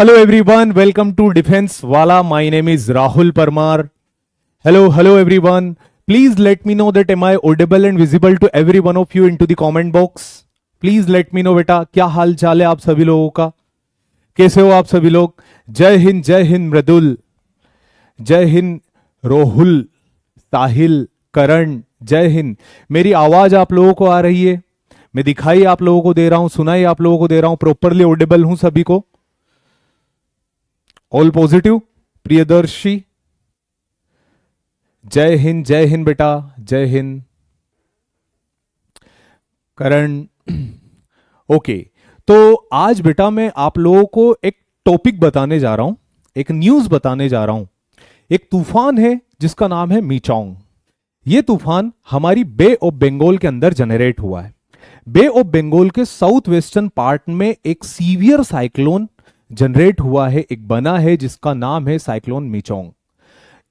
hello everyone welcome to defence वाला my name is Rahul Parmar hello hello everyone please let me know that am I audible and visible to every one of you in the comment box please let me know बेटा क्या हाल चाल है आप सभी लोगों का कैसे हो आप सभी लोग जय हिंद जय हिंद मृदुल जय हिंद रोहुल साहिल करण जय हिंद मेरी आवाज आप लोगों को आ रही है मैं दिखाई आप लोगों को दे रहा हूं सुनाई आप लोगों को दे रहा हूं प्रॉपरली ऑडिबल हूं सभी को ऑल पॉजिटिव प्रियदर्शी जय हिंद जय हिंद बेटा जय हिंद करण ओके तो आज बेटा मैं आप लोगों को एक टॉपिक बताने जा रहा हूं एक न्यूज बताने जा रहा हूं एक तूफान है जिसका नाम है मीचोंग ये तूफान हमारी बे ऑफ बंगाल के अंदर जनरेट हुआ है बे ऑफ बंगाल के साउथ वेस्टर्न पार्ट में एक सीवियर साइक्लोन जनरेट हुआ है एक बना है जिसका नाम है साइक्लोन मिचोंग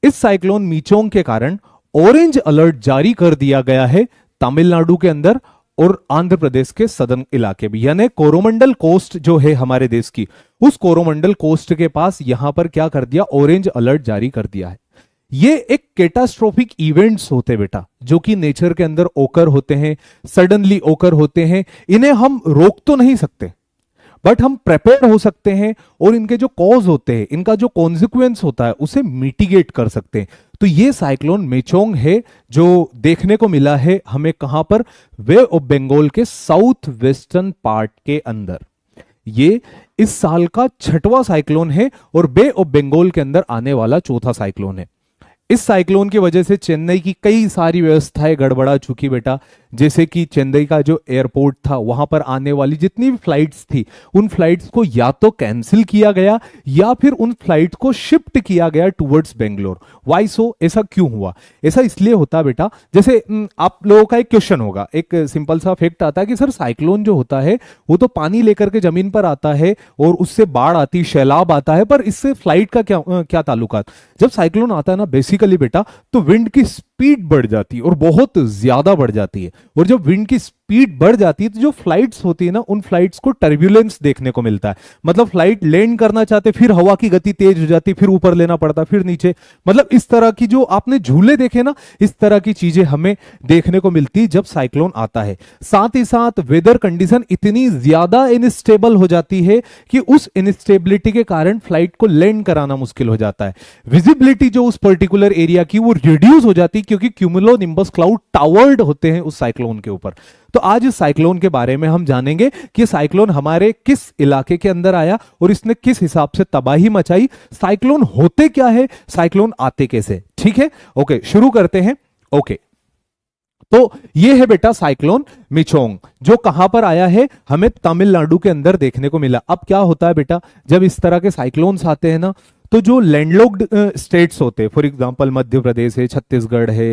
इस साइक्लोन मिचोंग के कारण ऑरेंज अलर्ट जारी कर दिया गया है तमिलनाडु के अंदर और आंध्र प्रदेश के सदन इलाके में यानी कोरोमंडल कोस्ट जो है हमारे देश की उस कोरोमंडल कोस्ट के पास यहां पर क्या कर दिया ऑरेंज अलर्ट जारी कर दिया है ये एक कैटास्ट्रोफिक इवेंट्स होते बेटा जो कि नेचर के अंदर ओकर होते हैं सडनली ओकर होते हैं इन्हें हम रोक तो नहीं सकते बट हम प्रिपेयर हो सकते हैं और इनके जो कॉज होते हैं इनका जो कॉन्सिक्वेंस होता है उसे मिटिगेट कर सकते हैं तो ये साइक्लोन मेचोंग है जो देखने को मिला है हमें कहां पर वे ऑफ बंगाल के साउथ वेस्टर्न पार्ट के अंदर ये इस साल का छठवां साइक्लोन है और बे ऑफ बंगाल के अंदर आने वाला चौथा साइक्लोन है इस साइक्लोन की वजह से चेन्नई की कई सारी व्यवस्थाएं गड़बड़ा चुकी बेटा जैसे कि चेन्नई का जो एयरपोर्ट था वहां पर आने वाली जितनी भी फ्लाइट्स थी उन फ्लाइट्स को या तो कैंसिल किया गया या फिर उन फ्लाइट को शिफ्ट किया गया टूवर्ड्स बेंगलोर वाई सो ऐसा क्यों हुआ ऐसा इसलिए होता बेटा जैसे आप लोगों का एक क्वेश्चन होगा एक सिंपल सा फैक्ट आता है कि सर साइक्लोन जो होता है वो तो पानी लेकर के जमीन पर आता है और उससे बाढ़ आती सैलाब आता है पर इससे फ्लाइट का क्या क्या ताल्लुकात जब साइक्लोन आता है ना बेसिकली बेटा तो विंड की स्पीड बढ़ जाती है और बहुत ज्यादा बढ़ जाती है और जब विंड की स्पीड बढ़ जाती है तो जो फ्लाइट्स होती है ना उन फ्लाइट्स को टर्ब्यूलेंस देखने को मिलता है मतलब फ्लाइट लैंड करना चाहते फिर हवा की गति तेज हो जाती फिर ऊपर लेना पड़ता फिर नीचे मतलब इस तरह की जो आपने झूले देखे ना इस तरह की चीजें हमें देखने को मिलती जब साइक्लोन आता है साथ ही साथ वेदर कंडीशन इतनी ज्यादा इनस्टेबल हो जाती है कि उस इनस्टेबिलिटी के कारण फ्लाइट को लैंड कराना मुश्किल हो जाता है विजिबिलिटी जो उस पर्टिकुलर एरिया की वो रिड्यूस हो जाती है क्योंकि क्यूमिलो निम्बस क्लाउड टावर्ड होते हैं उस साइक्लोन के ऊपर तो आज इस साइक्लोन के बारे में हम जानेंगे कि साइक्लोन हमारे किस इलाके के अंदर आया और इसने किस हिसाब से तबाही मचाई साइक्लोन होते क्या है साइक्लोन आते कैसे ठीक है ओके शुरू करते हैं ओके तो ये है बेटा साइक्लोन मिचोंग जो कहां पर आया है हमें तमिलनाडु के अंदर देखने को मिला अब क्या होता है बेटा जब इस तरह के साइक्लोन्स आते हैं ना तो जो लैंडलॉक्ड स्टेट्स होते हैं फॉर एग्जांपल मध्य प्रदेश है छत्तीसगढ़ है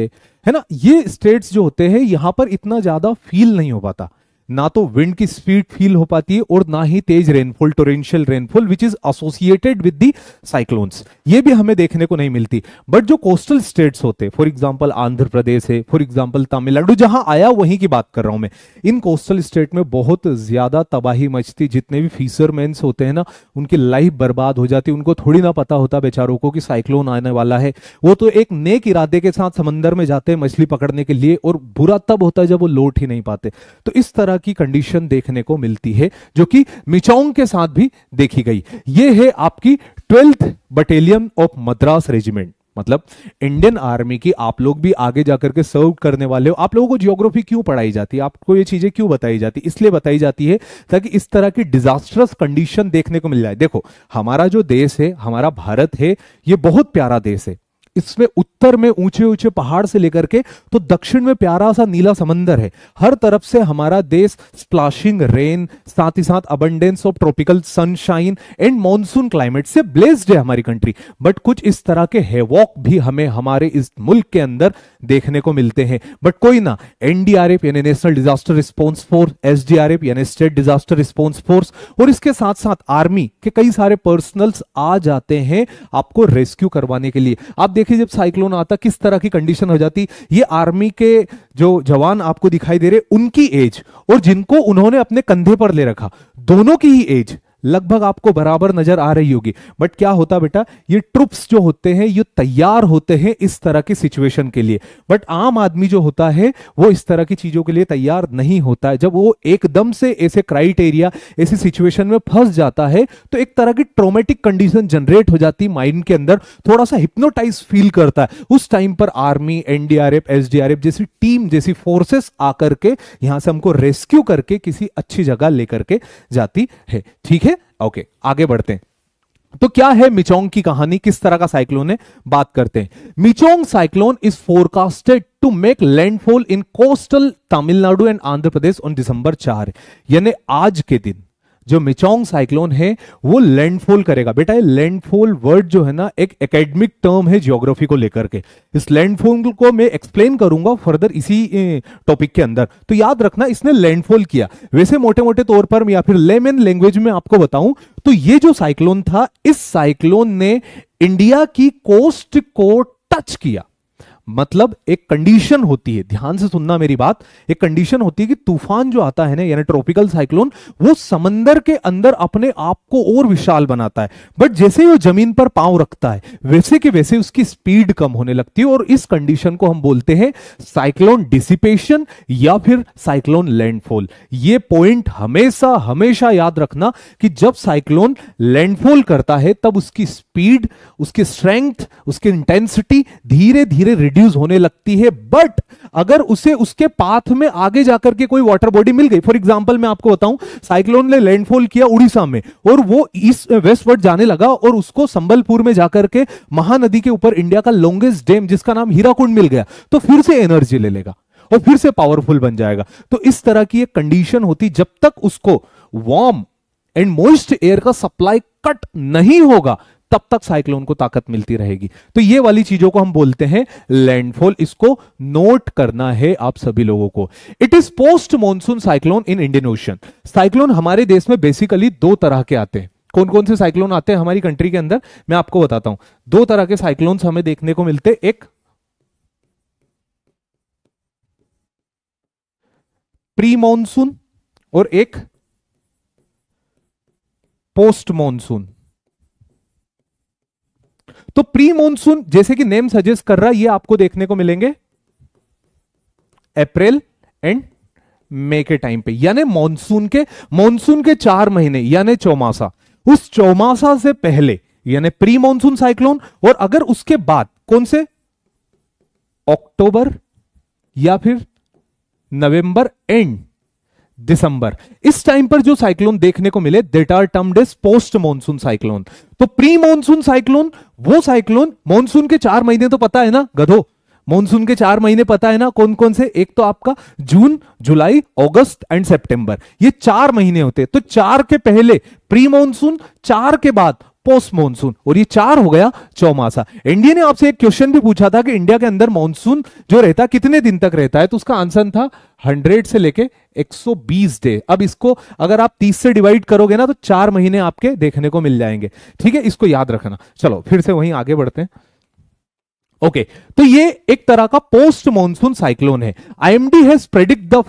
है ना ये स्टेट्स जो होते हैं यहां पर इतना ज्यादा फील नहीं हो पाता ना तो विंड की स्पीड फील हो पाती है और ना ही तेज rainfall torrential rainfall which is associated with the cyclones ये भी हमें देखने को नहीं मिलती बट जो कोस्टल स्टेट्स होते फॉर एग्जाम्पल आंध्र प्रदेश है फॉर एग्जाम्पल तमिलनाडु जहां आया वहीं की बात कर रहा हूं मैं इन कोस्टल स्टेट में बहुत ज्यादा तबाही मचती जितने भी फीसरमैन होते हैं ना उनकी लाइफ बर्बाद हो जाती उनको थोड़ी ना पता होता बेचारों को कि साइक्लोन आने वाला है वो तो एक नेक इरादे के साथ समंदर में जाते हैं मछली पकड़ने के लिए और बुरा तब होता है जब वो लौट ही नहीं पाते तो इस तरह तरह की कंडीशन देखने को मिलती है जो कि मिचौंग के साथ भी देखी गई ये है आपकी twelfth battalion of Madras regiment मतलब इंडियन आर्मी की आप लोग भी आगे जाकर के सर्व करने वाले हो आप लोगों को जियोग्राफी क्यों पढ़ाई जाती है आपको ये चीजें क्यों बताई जाती है इसलिए बताई जाती है ताकि इस तरह की डिजास्टरस कंडीशन देखने को मिल जाए देखो हमारा जो देश है हमारा भारत है ये बहुत प्यारा देश है इसमें उत्तर में ऊंचे ऊंचे पहाड़ से लेकर के तो दक्षिण में प्यारा सा नीला समंदर है हर तरफ से हमारा देश स्प्लाशिंग रेन साथ ही साथ abundance of tropical sunshine and monsoon climate से ब्लेस्ड है हमारी कंट्री बट कुछ इस तरह के हेवॉक भी हमें हमारे इस मुल्क के अंदर देखने को मिलते हैं बट कोई ना एनडीआरएफ यानी national disaster response force SDRF यानी स्टेट डिजास्टर रिस्पॉन्स फोर्स और इसके साथ साथ आर्मी के कई सारे पर्सनल्स आ जाते हैं आपको रेस्क्यू करवाने के लिए आप देख देखिए जब साइक्लोन आता किस तरह की कंडीशन हो जाती ये आर्मी के जो जवान आपको दिखाई दे रहे उनकी एज और जिनको उन्होंने अपने कंधे पर ले रखा दोनों की ही एज लगभग आपको बराबर नजर आ रही होगी बट क्या होता बेटा ये ट्रुप्स जो होते हैं ये तैयार होते हैं इस तरह की सिचुएशन के लिए बट आम आदमी जो होता है वो इस तरह की चीजों के लिए तैयार नहीं होता है जब वो एकदम से ऐसे क्राइटेरिया ऐसी सिचुएशन में फंस जाता है तो एक तरह की ट्रोमेटिक कंडीशन जनरेट हो जाती माइंड के अंदर थोड़ा सा हिप्नोटाइज फील करता है उस टाइम पर आर्मी एनडीआरएफ एसडीआरएफ जैसी टीम जैसी फोर्सेस आकर के यहां से हमको रेस्क्यू करके किसी अच्छी जगह लेकर के जाती है ठीक है है ओके आगे बढ़ते हैं तो क्या है मिचोंग की कहानी किस तरह का साइक्लोन है बात करते हैं Michaung cyclone is forecasted to make landfall in coastal Tamil Nadu and Andhra Pradesh on दिसंबर चार यानी आज के दिन जो मिचोंग साइक्लोन है वो लैंडफॉल करेगा बेटा ये लैंडफॉल वर्ड जो है ना एक एकेडमिक टर्म है जियोग्राफी को लेकर के इस लैंडफॉल को मैं एक्सप्लेन करूंगा फर्दर इसी टॉपिक के अंदर तो याद रखना इसने लैंडफॉल किया वैसे मोटे मोटे तौर पर या फिर लेमन लैंग्वेज में आपको बताऊं तो ये जो साइक्लोन था इस साइक्लोन ने इंडिया की कोस्ट को टच किया मतलब एक कंडीशन होती है ध्यान से सुनना मेरी बात एक कंडीशन होती है कि तूफान जो आता है ना यानी ट्रॉपिकल साइक्लोन वो समंदर के अंदर अपने आप को और विशाल बनाता है बट जैसे वो जमीन पर पांव रखता है वैसे के वैसे उसकी स्पीड कम होने लगती है और इस कंडीशन को हम बोलते हैं साइक्लोन डिसिपेशन या फिर साइक्लोन लैंडफॉल ये पॉइंट हमेशा हमेशा याद रखना कि जब साइक्लोन लैंडफॉल करता है तब उसकी स्पीड उसकी स्ट्रेंथ उसकी इंटेंसिटी धीरे धीरे रिड्यूस होने लगती है बट अगर उसे उसके पाथ में आगे जाकर के कोई वाटर बॉडी मिल गई फॉर एग्जाम्पल मैं आपको बताऊं साइक्लोन ने लैंडफॉल किया उड़ीसा में और वो ईस्ट वेस्टवर्ड जाने लगा और उसको संबलपुर में जाकर के महानदी के ऊपर इंडिया का लॉन्गेस्ट डैम जिसका नाम हीराकुंड मिल गया तो फिर से एनर्जी ले लेगा और फिर से पावरफुल बन जाएगा तो इस तरह की एक कंडीशन होती जब तक उसको वार्म एंड मोइस्ट एयर का सप्लाई कट नहीं होगा तब तक साइक्लोन को ताकत मिलती रहेगी तो ये वाली चीजों को हम बोलते हैं लैंडफॉल इसको नोट करना है आप सभी लोगों को it is post monsoon cyclone in Indian ocean cyclone हमारे देश में बेसिकली दो तरह के आते हैं कौन कौन से साइक्लोन आते हैं हमारी कंट्री के अंदर मैं आपको बताता हूं दो तरह के साइक्लोन हमें देखने को मिलते एक प्री मॉनसून और एक पोस्ट मॉनसून तो प्री मॉनसून जैसे कि नेम सजेस्ट कर रहा है ये आपको देखने को मिलेंगे अप्रैल एंड मई के टाइम पे यानी मानसून के मानसून के चार महीने यानी चौमासा उस चौमासा से पहले यानी प्री मानसून साइक्लोन और अगर उसके बाद कौन से अक्टूबर या फिर नवंबर एंड दिसंबर इस टाइम पर जो साइक्लोन देखने को मिले that are termed is post monsoon cyclone तो प्री मॉनसून साइक्लोन वो साइक्लोन मॉनसून के चार महीने तो पता है ना गधो मॉनसून के चार महीने पता है ना कौन कौन से एक तो आपका जून जुलाई अगस्त एंड सितंबर ये चार महीने होते हैं तो चार के पहले प्री मॉनसून चार के बाद पोस्ट मॉनसून और ये चार हो गया चौमासा इंडिया ने आपसे एक क्वेश्चन भी पूछा था कि इंडिया के अंदर मानसून जो रहता कितने दिन तक रहता है तो उसका आंसर था 100 से लेके 120 डे अब इसको अगर आप 30 से डिवाइड करोगे ना तो चार महीने आपके देखने को मिल जाएंगे ठीक है इसको याद रखना चलो फिर से वहीं आगे बढ़ते हैं ओके okay, तो ये एक तरह का पोस्ट मॉनसून साइक्लोन है IMD has predict the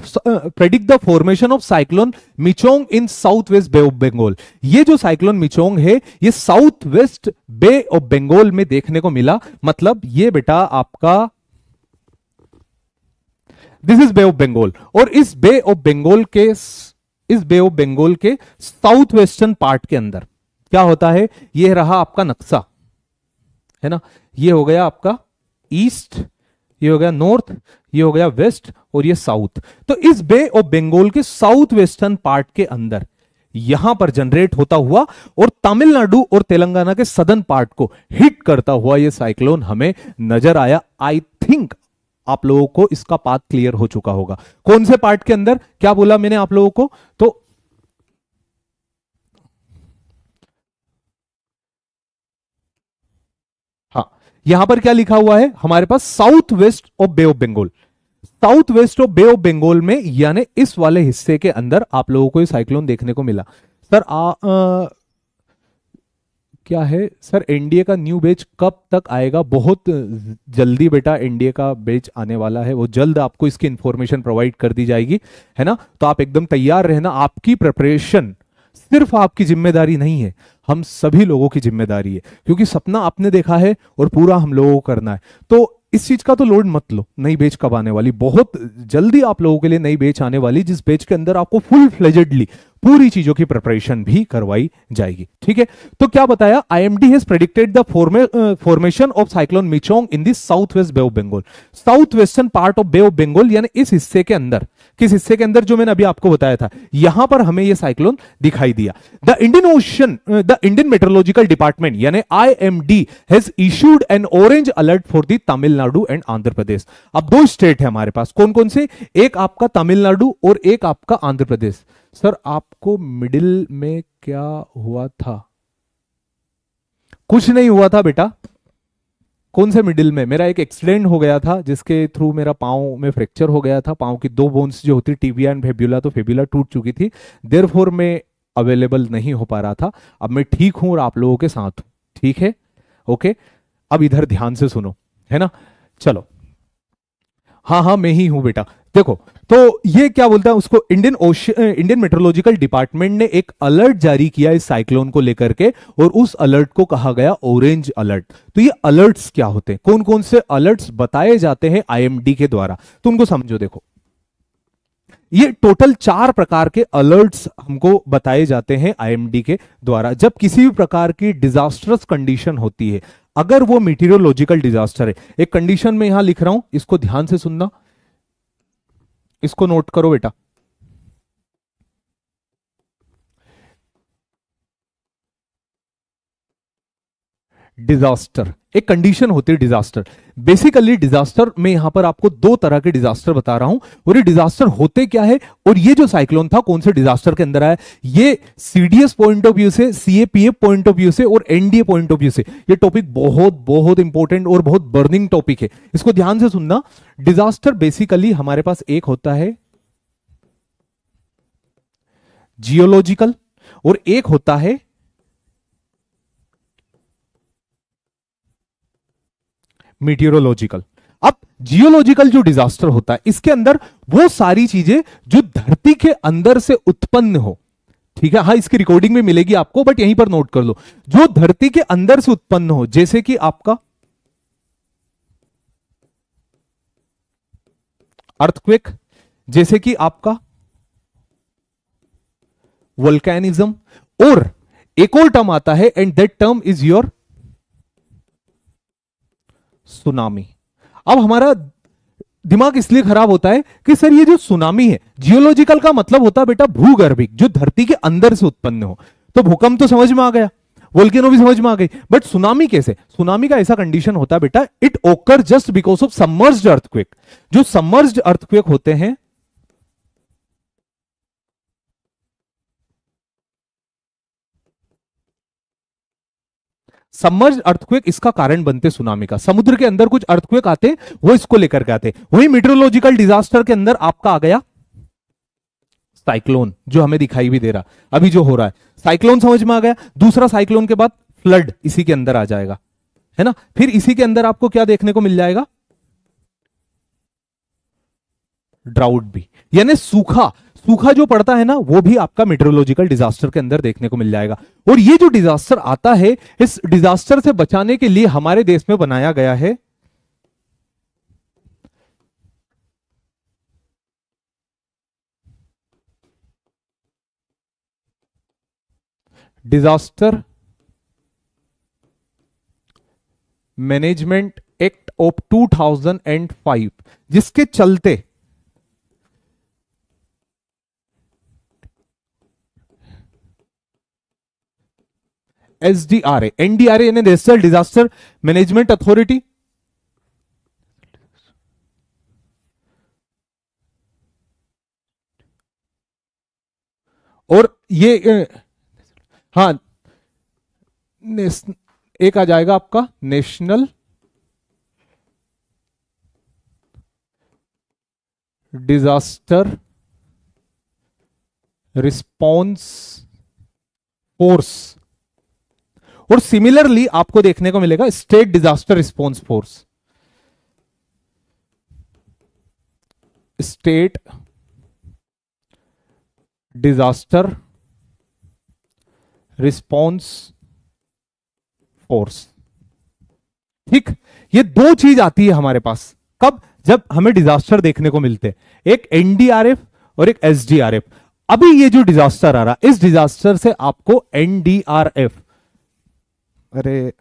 predict the formation of cyclone Michaung in south west bay of Bengal ये जो साइक्लोन मिचोंग है ये south west bay of Bengal में देखने को मिला मतलब ये बेटा आपका this is bay of Bengal और इस बे ऑफ बंगाल के इस बे ऑफ बंगाल के साउथ वेस्टर्न पार्ट के अंदर क्या होता है यह रहा आपका नक्शा है ना ये हो गया आपका ईस्ट ये हो गया नॉर्थ ये हो गया वेस्ट और ये साउथ तो इस बे ऑफ बंगाल के साउथ वेस्टर्न पार्ट के अंदर यहां पर जनरेट होता हुआ और तमिलनाडु और तेलंगाना के सदन पार्ट को हिट करता हुआ यह साइक्लोन हमें नजर आया आई थिंक आप लोगों को इसका पाथ क्लियर हो चुका होगा कौन से पार्ट के अंदर क्या बोला मैंने आप लोगों को तो यहां पर क्या लिखा हुआ है हमारे पास south west of bay of Bengal south west of bay of Bengal में यानी इस वाले हिस्से के अंदर आप लोगों को साइक्लोन देखने को मिला सर आ, आ, क्या है सर एनडीए का न्यू बेच कब तक आएगा बहुत जल्दी बेटा एनडीए का बेच आने वाला है वो जल्द आपको इसकी इंफॉर्मेशन प्रोवाइड कर दी जाएगी है ना तो आप एकदम तैयार रहना आपकी प्रिपरेशन सिर्फ आपकी जिम्मेदारी नहीं है हम सभी लोगों की जिम्मेदारी है क्योंकि सपना आपने देखा है और पूरा हम लोगों को करना है तो इस चीज का तो लोड मत लो नई बेच कब आने वाली बहुत जल्दी आप लोगों के लिए नई बेच आने वाली जिस बेच के अंदर आपको फुल फ्लेजेडली पूरी चीजों की प्रिपरेशन भी करवाई जाएगी ठीक है तो क्या बताया IMD has predicted the formation of cyclone Michaung in the south west bay of Bengal south western part of bay of Bengal यानी इस हिस्से के अंदर किस हिस्से के अंदर जो मैंने अभी आपको बताया था यहां पर हमें यह साइक्लोन दिखाई दिया the Indian ocean the Indian meteorological department यानी I IMD has issued an orange alert for the Tamil Nadu and Andhra Pradesh अब दो स्टेट है हमारे पास कौन कौन से एक आपका तमिलनाडु और एक आपका आंध्र प्रदेश सर आपको मिडिल में क्या हुआ था कुछ नहीं हुआ था बेटा कौन से मिडिल में मेरा एक एक्सीडेंट हो गया था जिसके थ्रू मेरा पाँव में फ्रैक्चर हो गया था पाँव की दो बोन्स जो होती टीबिया एंड फेब्यूला तो फेब्यूला टूट चुकी थी देर फोर में अवेलेबल नहीं हो पा रहा था अब मैं ठीक हूं और आप लोगों के साथ हूं ठीक है ओके अब इधर ध्यान से सुनो है ना चलो हाँ हाँ मैं ही हूं बेटा देखो तो ये क्या बोलता है उसको Indian ocean Indian meteorological department ने एक अलर्ट जारी किया इस साइक्लोन को लेकर के और उस अलर्ट को कहा गया ऑरेंज अलर्ट तो ये अलर्ट्स क्या होते हैं कौन कौन से अलर्ट्स बताए जाते हैं आईएमडी के द्वारा तो उनको समझो देखो ये टोटल चार प्रकार के अलर्ट्स हमको बताए जाते हैं आईएमडी के द्वारा जब किसी भी प्रकार की डिजास्टरस कंडीशन होती है अगर वो मेटीरियोलॉजिकल डिजास्टर है एक कंडीशन में यहां लिख रहा हूं इसको ध्यान से सुनना इसको नोट करो बेटा डिजास्टर एक कंडीशन होती है डिजास्टर बेसिकली डिजास्टर में यहां पर आपको दो तरह के डिजास्टर बता रहा हूं और ये डिजास्टर होते क्या है और ये जो साइक्लोन था कौन से डिजास्टर के अंदर आया ये सीडीएस पॉइंट ऑफ व्यू से सीएपीएफ पॉइंट ऑफ व्यू से और एनडीए पॉइंट ऑफ व्यू से ये टॉपिक बहुत बहुत इंपॉर्टेंट और बहुत बर्निंग टॉपिक है इसको ध्यान से सुनना डिजास्टर बेसिकली हमारे पास एक होता है जियोलॉजिकल और एक होता है मीटियोरोलॉजिकल अब जियोलॉजिकल जो डिजास्टर होता है इसके अंदर वो सारी चीजें जो धरती के अंदर से उत्पन्न हो ठीक है हाँ इसकी रिकॉर्डिंग में मिलेगी आपको बट यहीं पर नोट कर लो जो धरती के अंदर से उत्पन्न हो जैसे कि आपका अर्थक्वेक जैसे कि आपका वोल्कैनिज्म और एक और टर्म आता है and that term is your tsunami अब हमारा दिमाग इसलिए खराब होता है कि सर ये जो सुनामी है जियोलॉजिकल का मतलब होता है बेटा भूगर्भिक जो धरती के अंदर से उत्पन्न हो तो भूकंप तो समझ में आ गया वोल्केनो भी समझ में आ गई बट सुनामी कैसे सुनामी का ऐसा कंडीशन होता है बेटा it occur just because of submerged earthquake जो सम्मर्ज अर्थक्वेक होते हैं सम्मर्ज अर्थक्वेक इसका कारण बनते सुनामी का समुद्र के अंदर कुछ अर्थक्वेक आते वो इसको लेकर के आते वही मेट्रोलॉजिकल डिजास्टर के अंदर आपका आ गया साइक्लोन जो हमें दिखाई भी दे रहा अभी जो हो रहा है साइक्लोन समझ में आ गया दूसरा साइक्लोन के बाद फ्लड इसी के अंदर आ जाएगा है ना फिर इसी के अंदर आपको क्या देखने को मिल जाएगा ड्राउट भी यानी सूखा सूखा जो पड़ता है ना वो भी आपका मेट्रोलॉजिकल डिजास्टर के अंदर देखने को मिल जाएगा और ये जो डिजास्टर आता है इस डिजास्टर से बचाने के लिए हमारे देश में बनाया गया है डिजास्टर मैनेजमेंट एक्ट ऑफ 2005 जिसके चलते एसडीआरए एनडीआरए यानी नेशनल डिजास्टर मैनेजमेंट अथॉरिटी और ये हाँ एक आ जाएगा आपका नेशनल डिजास्टर रिस्पॉन्स फोर्स और सिमिलरली आपको देखने को मिलेगा state disaster response force state disaster response force ठीक ये दो चीज आती है हमारे पास कब जब हमें डिजास्टर देखने को मिलते एक एनडीआरएफ और एक एसडीआरएफ अभी ये जो डिजास्टर आ रहा है इस डिजास्टर से आपको एनडीआरएफ अरे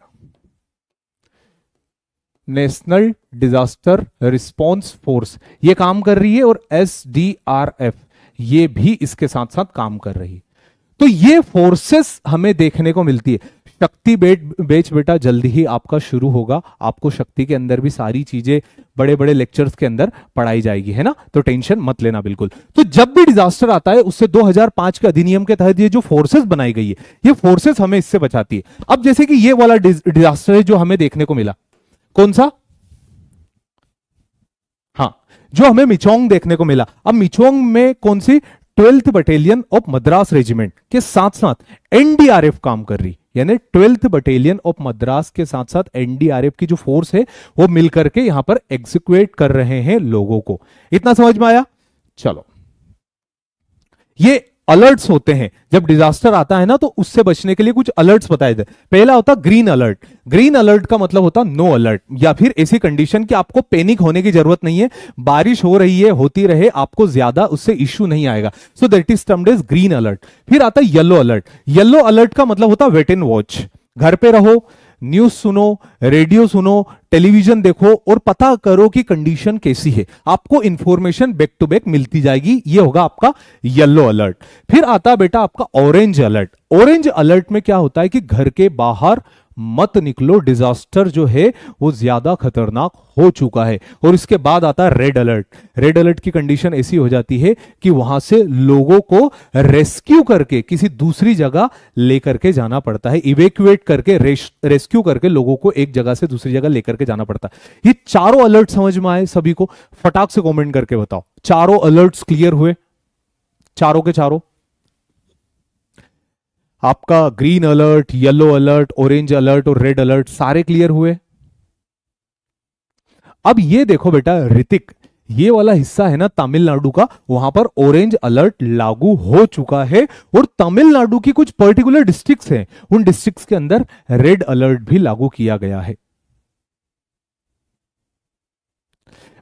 नेशनल डिजास्टर रिस्पॉन्स फोर्स ये काम कर रही है और एस डी आर एफ ये भी इसके साथ साथ काम कर रही है तो ये फोर्सेस हमें देखने को मिलती है शक्ति बेट बेच बेटा जल्दी ही आपका शुरू होगा आपको शक्ति के अंदर भी सारी चीजें बड़े बड़े लेक्चर्स के अंदर पढ़ाई जाएगी है ना तो टेंशन मत लेना बिल्कुल तो जब भी डिजास्टर आता है उससे 2005 के अधिनियम के तहत ये जो फोर्सेस बनाई गई है ये फोर्सेस हमें इससे बचाती है अब जैसे कि ये वाला डिजास्टर है जो हमें देखने को मिला कौन सा हाँ जो हमें मिचोंग देखने को मिला अब मिचोंग में कौन सी twelfth battalion of Madras regiment के साथ साथ एनडीआरएफ काम कर रही यानी ट्वेल्थ बटालियन ऑफ मद्रास के साथ साथ एनडीआरएफ की जो फोर्स है वो मिलकर के यहां पर एग्जीक्यूट कर रहे हैं लोगों को इतना समझ में आया चलो ये अलर्ट्स होते हैं जब डिजास्टर आता है ना तो उससे बचने के लिए कुछ अलर्ट्स बताए थे पहला होता ग्रीन अलर्ट ग्रीन अलर्ट का मतलब होता नो अलर्ट या फिर ऐसी कंडीशन कि आपको पैनिक होने की जरूरत नहीं है बारिश हो रही है होती रहे आपको ज्यादा उससे इश्यू नहीं आएगा so that is termed as green alert फिर आता येलो अलर्ट येलो अलर्ट का मतलब होता वेट एंड वॉच घर पे रहो न्यूज सुनो रेडियो सुनो टेलीविजन देखो और पता करो कि कंडीशन कैसी है आपको इंफॉर्मेशन बैक टू बैक मिलती जाएगी ये होगा आपका येलो अलर्ट फिर आता बेटा आपका ऑरेंज अलर्ट ऑरेंज अलर्ट में क्या होता है कि घर के बाहर मत निकलो डिजास्टर जो है वो ज्यादा खतरनाक हो चुका है और इसके बाद आता है रेड अलर्ट रेड अलर्ट की कंडीशन ऐसी हो जाती है कि वहां से लोगों को रेस्क्यू करके किसी दूसरी जगह लेकर के जाना पड़ता है इवेक्यूएट करके रेस्क्यू करके लोगों को एक जगह से दूसरी जगह लेकर के जाना पड़ता है ये चारों अलर्ट समझ में आए सभी को फटाक से कॉमेंट करके बताओ चारों अलर्ट क्लियर हुए चारों के चारों आपका green alert yellow alert orange alert और रेड अलर्ट सारे क्लियर हुए अब ये देखो बेटा ऋतिक ये वाला हिस्सा है ना तमिलनाडु का वहां पर ऑरेंज अलर्ट लागू हो चुका है और तमिलनाडु की कुछ पर्टिकुलर डिस्ट्रिक्ट्स हैं उन डिस्ट्रिक्ट्स के अंदर रेड अलर्ट भी लागू किया गया है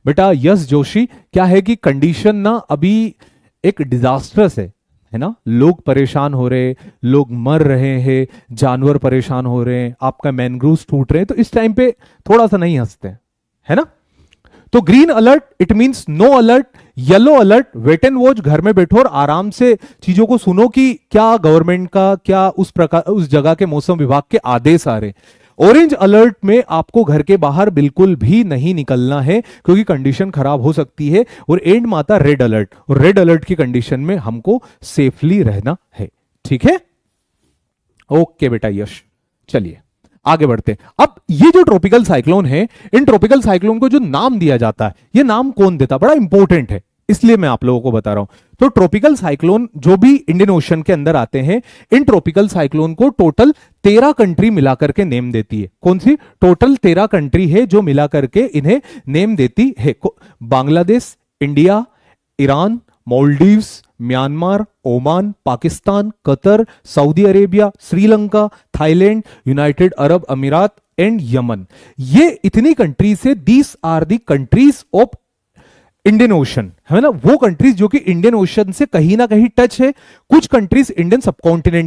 बेटा यस जोशी क्या है कि कंडीशन ना अभी एक डिजास्टर्स है है ना लोग परेशान हो रहे लोग मर रहे हैं जानवर परेशान हो रहे हैं आपका मैनग्रूव टूट रहे हैं तो इस टाइम पे थोड़ा सा नहीं हंसते है ना तो green alert it means no alert yellow alert wait and watch घर में बैठो और आराम से चीजों को सुनो कि क्या गवर्नमेंट का क्या उस प्रकार उस जगह के मौसम विभाग के आदेश आ रहे ऑरेंज अलर्ट में आपको घर के बाहर बिल्कुल भी नहीं निकलना है क्योंकि कंडीशन खराब हो सकती है और एंड में आता रेड अलर्ट और रेड अलर्ट की कंडीशन में हमको सेफली रहना है ठीक है ओके बेटा यश चलिए आगे बढ़ते हैं अब ये जो ट्रॉपिकल साइक्लोन है इन ट्रॉपिकल साइक्लोन को जो नाम दिया जाता है ये नाम कौन देता बड़ा इंपॉर्टेंट है इसलिए मैं आप लोगों को बता रहा हूं तो ट्रॉपिकल साइक्लोन जो भी इंडियन ओशन के अंदर आते हैं इन ट्रॉपिकल साइक्लोन को टोटल तेरह कंट्री मिलाकर के नेम देती है कौन सी टोटल तेरह कंट्री है जो मिलाकर के इन्हें नेम देती है Bangladesh India Iran Maldives Myanmar Oman Pakistan Qatar Saudi Arabia Sri Lanka Thailand United Arab Emirates and Yemen ये इतनी कंट्रीज है these are the countries of Indian ocean है ना वो कंट्रीज जो कि इंडियन ओशन से कहीं ना कहीं टच है कुछ कंट्रीज इंडियन सब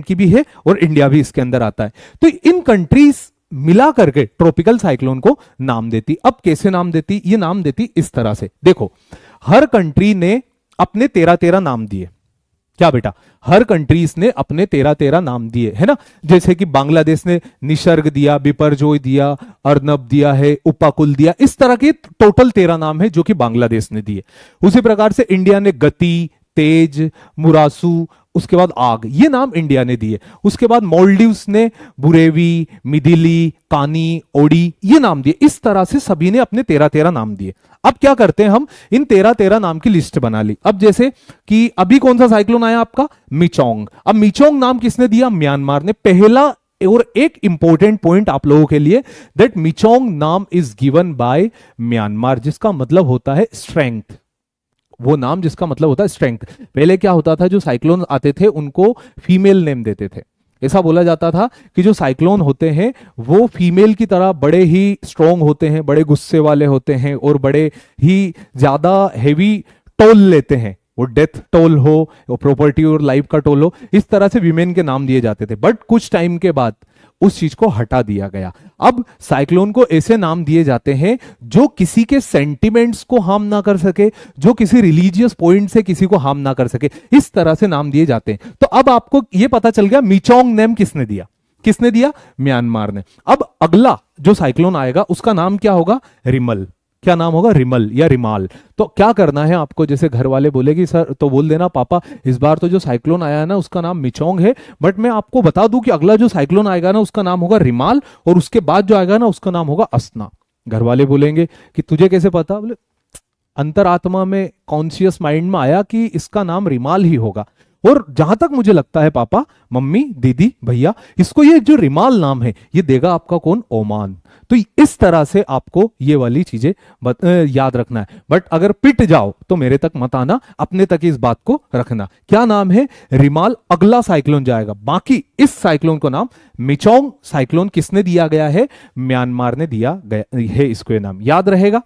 की भी है और इंडिया भी इसके अंदर आता है तो इन कंट्रीज मिला करके ट्रॉपिकल साइक्लोन को नाम देती अब कैसे नाम देती ये नाम देती इस तरह से देखो हर कंट्री ने अपने तेरह तेरह नाम दिए क्या बेटा हर कंट्रीज ने अपने तेरह तेरह नाम दिए है ना जैसे कि बांग्लादेश ने निसर्ग दिया बिपरजोय दिया अर्नब दिया है उपाकुल दिया इस तरह के टोटल तेरह नाम है जो कि बांग्लादेश ने दिए उसी प्रकार से इंडिया ने गति तेज मुरासू उसके बाद आग ये नाम इंडिया ने दिए उसके बाद मॉलडीव्स ने बुरेवी मिदिली कानी ओडी ये नाम दिए इस तरह से सभी ने अपने तेरह तेरह नाम दिए अब क्या करते हैं हम इन तेरह तेरह नाम की लिस्ट बना ली अब जैसे कि अभी कौन सा साइक्लोन आया आपका मिचोंग अब मिचोंग नाम किसने दिया म्यांमार ने पहला और एक इंपॉर्टेंट पॉइंट आप लोगों के लिए दैट मिचोंग नाम इज गिवन बाय म्यांमार जिसका मतलब होता है स्ट्रेंथ वो नाम जिसका मतलब होता है स्ट्रेंथ पहले क्या होता था जो साइक्लोन आते थे उनको फीमेल नेम देते थे ऐसा बोला जाता था कि जो साइक्लोन होते हैं वो फीमेल की तरह बड़े ही स्ट्रोंग होते हैं बड़े गुस्से वाले होते हैं और बड़े ही ज्यादा हैवी टोल लेते हैं वो डेथ टोल हो वो प्रॉपर्टी और लाइफ का टोल हो इस तरह से विमेन के नाम दिए जाते थे बट कुछ टाइम के बाद उस चीज को हटा दिया गया अब साइक्लोन को ऐसे नाम दिए जाते हैं जो किसी के सेंटिमेंट्स को हार्म ना कर सके जो किसी रिलीजियस पॉइंट से किसी को हार्म ना कर सके इस तरह से नाम दिए जाते हैं तो अब आपको यह पता चल गया मिचोंग नेम किसने दिया किसने दिया म्यांमार ने अब अगला जो साइक्लोन आएगा उसका नाम क्या होगा रिमल क्या नाम होगा रिमल या रिमाल तो क्या करना है आपको जैसे घर वाले बोले कि सर तो बोल देना पापा इस बार तो जो साइक्लोन आया है ना उसका नाम मिचोंग है बट मैं आपको बता दूं कि अगला जो साइक्लोन आएगा ना उसका नाम होगा रिमाल और उसके बाद जो आएगा ना उसका नाम होगा असना घर वाले बोलेंगे कि तुझे कैसे पता बोले अंतरात्मा में कॉन्शियस माइंड में आया कि इसका नाम रिमाल ही होगा और जहां तक मुझे लगता है पापा मम्मी दीदी भैया इसको ये जो रिमाल नाम है ये देगा आपका कौन ओमान तो इस तरह से आपको ये वाली चीजें याद रखना है बट अगर पिट जाओ तो मेरे तक मत आना अपने तक इस बात को रखना क्या नाम है रिमाल अगला साइक्लोन जाएगा बाकी इस साइक्लोन को नाम मिचोंग साइक्लोन किसने दिया गया है म्यांमार ने दिया गया है इसको ये नाम याद रहेगा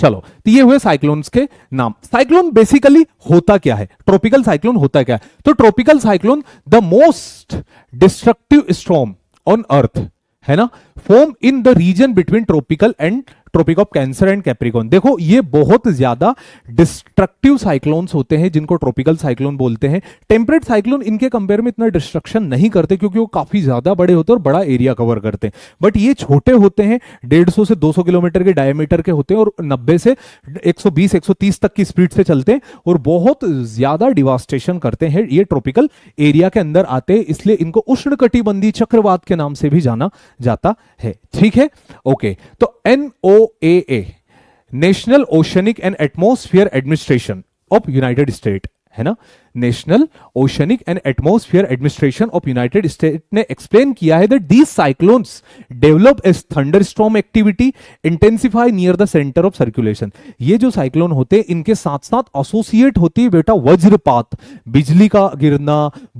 चलो तो ये हुए साइक्लोन्स के नाम साइक्लोन बेसिकली होता क्या है ट्रॉपिकल साइक्लोन होता क्या है तो tropical cyclone the most destructive storm on earth है ना form in the region between tropical and tropic of cancer and capricorn देखो ये बहुत ज्यादा डिस्ट्रक्टिव साइक्लोन्स होते हैं जिनको ट्रॉपिकल साइक्लोन बोलते हैं टेम्परेट साइक्लोन इनके कंपेयर में इतना डिस्ट्रक्शन नहीं करते क्योंकि वो काफी ज्यादा बड़े होते हैं और बड़ा एरिया कवर करते हैं बट ये छोटे होते हैं डेढ़ से दो किलोमीटर के डायमीटर के होते हैं और नब्बे से एक सौ तक की स्पीड से चलते हैं और बहुत ज्यादा डिवास्टेशन करते हैं ये ट्रॉपिकल एरिया के अंदर आते हैं इसलिए इनको उष्ण कटिबंधी चक्रवात के नाम से भी जाना जाता है ठीक है ओके तो NO A A national oceanic and atmosphere administration of United State है ना national oceanic and atmosphere administration of United State ने एक्सप्लेन किया है that these cyclones develop as thunder storm activity intensify near the centre of circulation ये जो cyclone होते हैं इनके साथ साथ एसोसिएट होती है बेटा वज्रपात बिजली का गिरना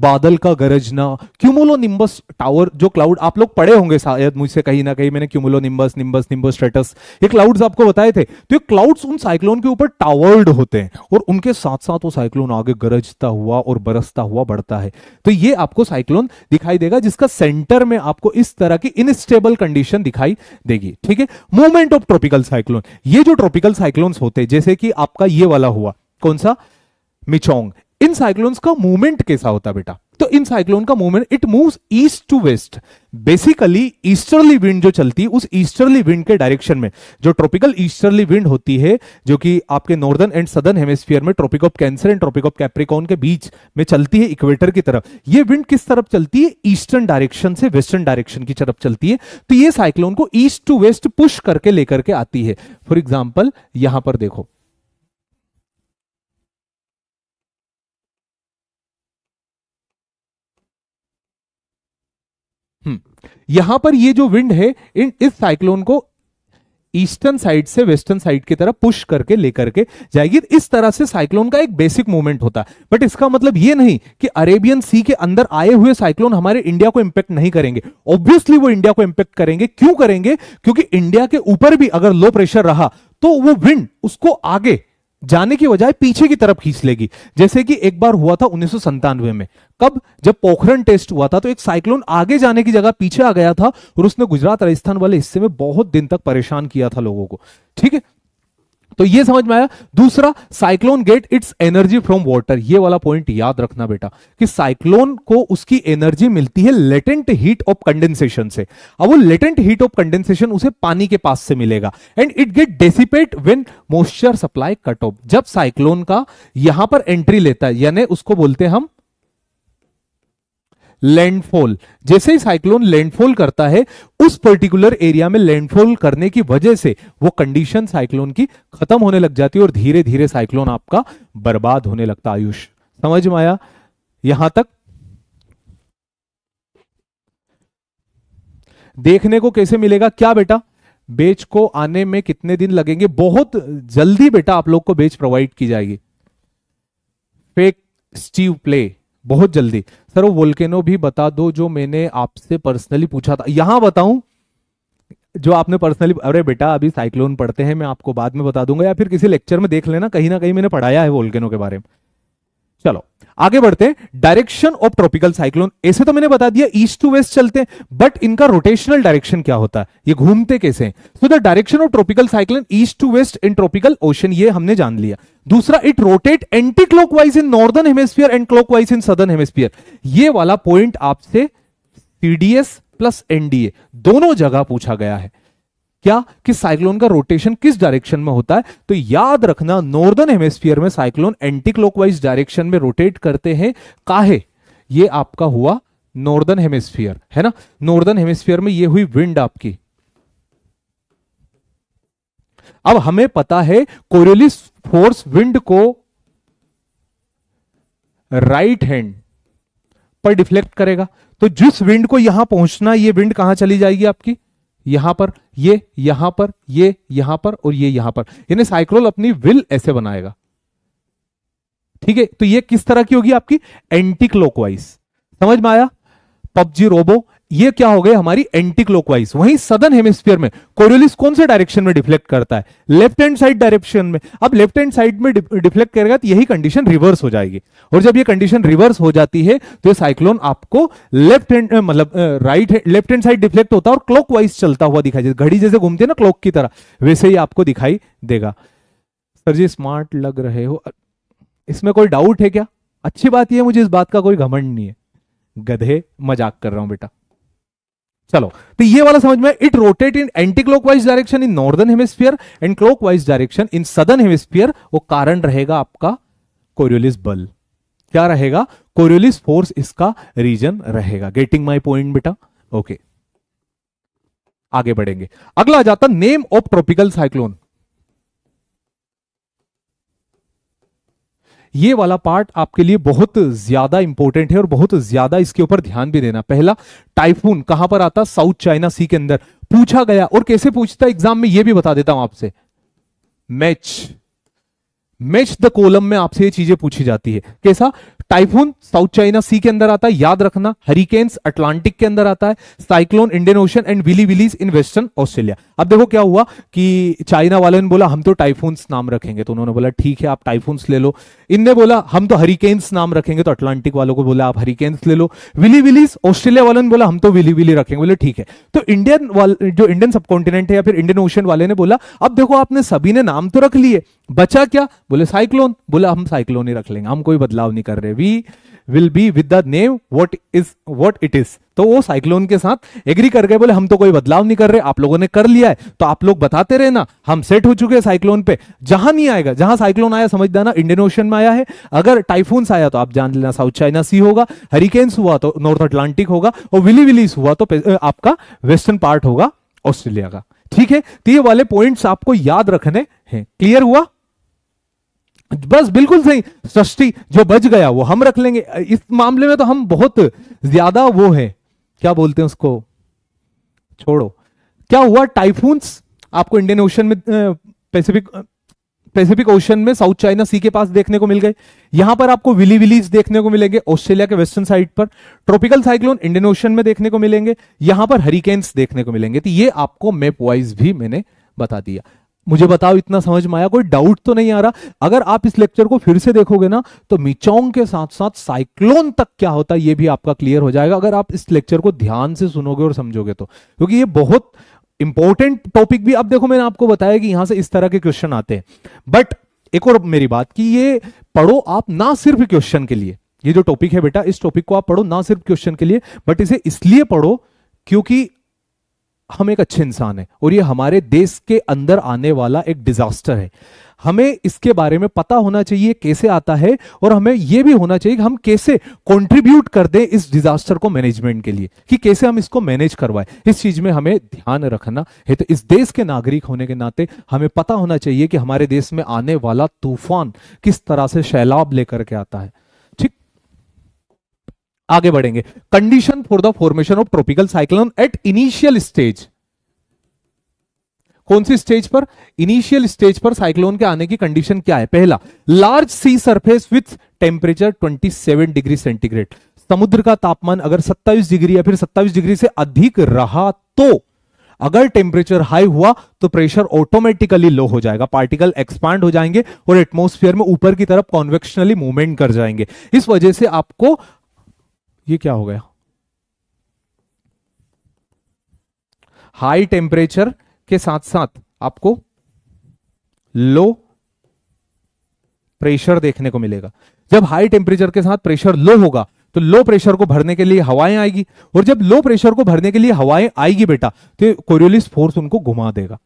बादल का गरजना क्यूमोलो निम्बस टावर जो क्लाउड आप लोग पढ़े होंगे शायद मुझसे कहीं ना कहीं मैंने cumulonimbus nimbus nimbus stratus ये क्लाउड्स आपको बताए थे तो ये क्लाउड्स उन साइक्लोन के ऊपर टावर्ड होते हैं और उनके साथ साथ वो साइक्लोन आगे गरज गरजता हुआ और बरसता हुआ बढ़ता है तो ये आपको साइक्लोन दिखाई देगा जिसका सेंटर में आपको इस तरह की इनस्टेबल कंडीशन दिखाई देगी ठीक है मूवमेंट ऑफ ट्रॉपिकल साइक्लोन ये जो ट्रॉपिकल साइक्लोन होते हैं जैसे कि आपका ये वाला हुआ कौन सा मिचोंग इन साइक्लोन्स का मूवमेंट कैसा होता बेटा तो इन साइक्लोन का movement it moves east to west basically easterly wind जो चलती है उस ईस्टरली विंड के डायरेक्शन में जो ट्रॉपिकल ईस्टरली विंड होती है जो कि आपके नॉर्दर्न एंड सदर्न हेमिस्फीयर में tropic of cancer and tropic of capricorn के बीच में चलती है इक्वेटर की तरफ ये विंड किस तरफ चलती है ईस्टर्न डायरेक्शन से वेस्टर्न डायरेक्शन की तरफ चलती है तो ये साइक्लोन को ईस्ट टू वेस्ट पुश करके लेकर के आती है फॉर एग्जाम्पल यहां पर देखो यहां पर ये जो विंड है इन इस साइक्लोन को ईस्टर्न साइड से वेस्टर्न साइड की तरफ पुश करके लेकर के जाएगी इस तरह से साइक्लोन का एक बेसिक मूवमेंट होता है बट इसका मतलब ये नहीं कि अरेबियन सी के अंदर आए हुए साइक्लोन हमारे इंडिया को इंपैक्ट नहीं करेंगे ऑब्वियसली वो इंडिया को इंपैक्ट करेंगे क्यों करेंगे क्योंकि इंडिया के ऊपर भी अगर लो प्रेशर रहा तो वो विंड उसको आगे जाने की बजाय पीछे की तरफ खींच लेगी जैसे कि एक बार हुआ था उन्नीस में कब जब पोखरण टेस्ट हुआ था तो एक साइक्लोन आगे जाने की जगह पीछे आ गया था और उसने गुजरात राजस्थान वाले हिस्से में बहुत दिन तक परेशान किया था लोगों को ठीक है तो ये समझ में आया दूसरा cyclone get its energy from water ये वाला पॉइंट याद रखना बेटा कि साइक्लोन को उसकी एनर्जी मिलती है लेटेंट हीट ऑफ कंडेंसेशन से अब वो लेटेंट हीट ऑफ कंडेंसेशन उसे पानी के पास से मिलेगा and it get dissipate when moisture supply cut off जब साइक्लोन का यहां पर एंट्री लेता है यानी उसको बोलते हैं हम लैंडफॉल जैसे ही साइक्लोन लैंडफॉल करता है उस पर्टिकुलर एरिया में लैंडफॉल करने की वजह से वो कंडीशन साइक्लोन की खत्म होने लग जाती है और धीरे धीरे साइक्लोन आपका बर्बाद होने लगता आयुष समझ में आया यहां तक देखने को कैसे मिलेगा क्या बेटा बेच को आने में कितने दिन लगेंगे बहुत जल्दी बेटा आप लोग को बेच प्रोवाइड की जाएगी फेक स्टीव प्ले बहुत जल्दी सर वो वोल्केनो भी बता दो जो मैंने आपसे पर्सनली पूछा था यहां बताऊं जो आपने पर्सनली अरे बेटा अभी साइक्लोन पढ़ते हैं मैं आपको बाद में बता दूंगा या फिर किसी लेक्चर में देख लेना कहीं ना कहीं मैंने पढ़ाया है वोल्केनो के बारे में चलो आगे बढ़ते हैं डायरेक्शन ऑफ ट्रॉपिकल साइक्लोन ऐसे तो मैंने बता दिया ईस्ट टू वेस्ट चलते हैं बट इनका रोटेशनल डायरेक्शन क्या होता है ये घूमते कैसे so the direction of tropical cyclone east to west in tropical ocean ये हमने जान लिया दूसरा it rotate anticlockwise in northern hemisphere and clockwise in southern hemisphere ये वाला पॉइंट आपसे सीडीएस प्लस एनडीए दोनों जगह पूछा गया है क्या कि साइक्लोन का रोटेशन किस डायरेक्शन में होता है तो याद रखना नॉर्दर्न हेमिस्फीयर में साइक्लोन एंटी क्लॉकवाइज डायरेक्शन में रोटेट करते हैं काहे ये आपका हुआ नॉर्दर्न हेमिस्फीयर है ना नॉर्दर्न हेमिस्फीयर में ये हुई विंड आपकी अब हमें पता है कोरियोलिस फोर्स विंड को राइट हैंड पर डिफ्लेक्ट करेगा तो जिस विंड को यहां पहुंचना ये विंड कहां चली जाएगी आपकी यहां पर ये यहां पर ये यहां पर और ये यहां पर यानी साइक्रोल अपनी विल ऐसे बनाएगा ठीक है तो ये किस तरह की होगी आपकी एंटी क्लोकवाइज समझ में आया पबजी रोबो ये क्या हो गए हमारी एंटी क्लोकवाइज वही सदन हेमिस्फीयर में कोरियोलिस कौन से डायरेक्शन में डिफ्लेक्ट करता है लेफ्ट हैंड साइड डायरेक्शन में अब लेफ्ट हैंड साइड में डिफ्लेक्ट करेगा तो यही कंडीशन रिवर्स हो जाएगी और जब ये कंडीशन रिवर्स हो जाती है तो ये साइक्लोन आपको लेफ्ट हैंड मतलब right left hand side deflect होता है और क्लॉक चलता हुआ दिखाई देता घड़ी जैसे घूमती है ना क्लॉक की तरह वैसे ही आपको दिखाई देगा सर जी स्मार्ट लग रहे हो इसमें कोई डाउट है क्या अच्छी बात यह मुझे इस बात का कोई घमंड नहीं है गधे मजाक कर रहा हूं बेटा चलो तो ये वाला समझ में it rotate in anti clockwise direction in northern hemisphere and clockwise direction in southern hemisphere वो कारण रहेगा आपका कोरियोलिस बल क्या रहेगा कोरियोलिस फोर्स इसका रीजन रहेगा गेटिंग माई पॉइंट बेटा ओके आगे बढ़ेंगे अगला आ जाता नेम ऑफ ट्रॉपिकल साइक्लोन ये वाला पार्ट आपके लिए बहुत ज्यादा इंपॉर्टेंट है और बहुत ज्यादा इसके ऊपर ध्यान भी देना पहला टाइफून कहां पर आता साउथ चाइना सी के अंदर पूछा गया और कैसे पूछता एग्जाम में यह भी बता देता हूं आपसे मैच मैच द कोलम में आपसे ये चीजें पूछी जाती है कैसा टाइफून साउथ चाइना सी के अंदर आता है याद रखना हरिकेन्स अटलांटिक के अंदर आता है cyclone Indian Ocean and willy willies in Western Australia अब देखो क्या हुआ कि चाइना वालों ने बोला हम तो टाइफून्स नाम रखेंगे तो उन्होंने बोला ठीक है आप टाइफून्स ले लो इनने बोला हम तो हरिकेन्स नाम रखेंगे तो अटलांटिक वालों को बोला आप हरिकेन्स ले लो विली विलीज ऑस्ट्रेलिया वालों ने बोला हम तो विली विली रखेंगे बोले ठीक है तो इंडियन जो इंडियन सब है या फिर इंडियन ओशन वाले ने बोला अब देखो आपने सभी ने नाम तो रख लिए बचा क्या बोले साइक्लोन बोले हम साइक्लोन ही रख लेंगे हम कोई बदलाव नहीं कर रहे we will be with the name what is what it is तो वो साइक्लोन के साथ एग्री कर गए बोले हम तो कोई बदलाव नहीं कर रहे आप लोगों ने कर लिया है तो आप लोग बताते रहे ना हम सेट हो चुके हैं साइक्लोन पे जहां नहीं आएगा जहां साइक्लोन आया समझ देना इंडियन ओशन में आया है अगर टाइफून्स आया तो आप जान लेना साउथ चाइना सी होगा हरिकेन्स हुआ तो नॉर्थ अटलांटिक होगा और विली विलीस हुआ तो आपका वेस्टर्न पार्ट होगा ऑस्ट्रेलिया का ठीक है तो ये वाले पॉइंट्स आपको याद रखने हैं क्लियर हुआ बस बिल्कुल सही सृष्टि जो बच गया वो हम रख लेंगे इस मामले में तो हम बहुत ज्यादा वो है क्या बोलते हैं उसको छोड़ो क्या हुआ टाइफून्स आपको इंडियन ओशन में पैसिफिक पैसिफिक ओशन में साउथ चाइना सी के पास देखने को मिल गए यहां पर आपको विली विलीज देखने को मिलेंगे ऑस्ट्रेलिया के वेस्टर्न साइड पर ट्रॉपिकल साइक्लोन इंडियन ओशन में देखने को मिलेंगे यहां पर हरिकेन्स देखने को मिलेंगे तो ये आपको मैप वाइज भी मैंने बता दिया मुझे बताओ इतना समझ में आया कोई डाउट तो नहीं आ रहा अगर आप इस लेक्चर को फिर से देखोगे ना तो मिचोंग के साथ साथ साइक्लोन तक क्या होता है ये भी आपका क्लियर हो जाएगा अगर आप इस लेक्चर को ध्यान से सुनोगे और समझोगे तो क्योंकि ये बहुत इंपॉर्टेंट टॉपिक भी अब देखो मैंने आपको बताया कि यहां से इस तरह के क्वेश्चन आते हैं बट एक और मेरी बात की ये पढ़ो आप ना सिर्फ क्वेश्चन के लिए ये जो टॉपिक है बेटा इस टॉपिक को आप पढ़ो ना सिर्फ क्वेश्चन के लिए बट इसे इसलिए पढ़ो क्योंकि हम एक अच्छे इंसान हैं और ये हमारे देश के अंदर आने वाला एक डिजास्टर है हमें इसके बारे में पता होना चाहिए कैसे आता है और हमें यह भी होना चाहिए कि हम कैसे कंट्रीब्यूट कर दें इस डिजास्टर को मैनेजमेंट के लिए कि कैसे हम इसको मैनेज करवाएं इस चीज में हमें ध्यान रखना है तो इस देश के नागरिक होने के नाते हमें पता होना चाहिए कि हमारे देश में आने वाला तूफान किस तरह से सैलाब लेकर के आता है आगे बढ़ेंगे condition for the formation of tropical cyclone at initial stage कौन सी स्टेज पर इनिशियल स्टेज पर साइक्लोन के आने की कंडीशन क्या है पहला large sea surface with temperature 27 degree centigrade समुद्र का तापमान अगर 27 डिग्री या फिर 27 डिग्री से अधिक रहा तो अगर टेम्परेचर हाई हुआ तो प्रेशर ऑटोमेटिकली लो हो जाएगा पार्टिकल एक्सपांड हो जाएंगे और एटमोस्फियर में ऊपर की तरफ कॉन्वेक्शनली मूवमेंट कर जाएंगे इस वजह से आपको ये क्या हो गया हाई टेम्परेचर के साथ साथ आपको लो प्रेशर देखने को मिलेगा जब हाई टेम्परेचर के साथ प्रेशर लो होगा तो लो प्रेशर को भरने के लिए हवाएं आएगी और जब लो प्रेशर को भरने के लिए हवाएं आएगी बेटा तो कोरियोलिस फोर्स उनको घुमा देगा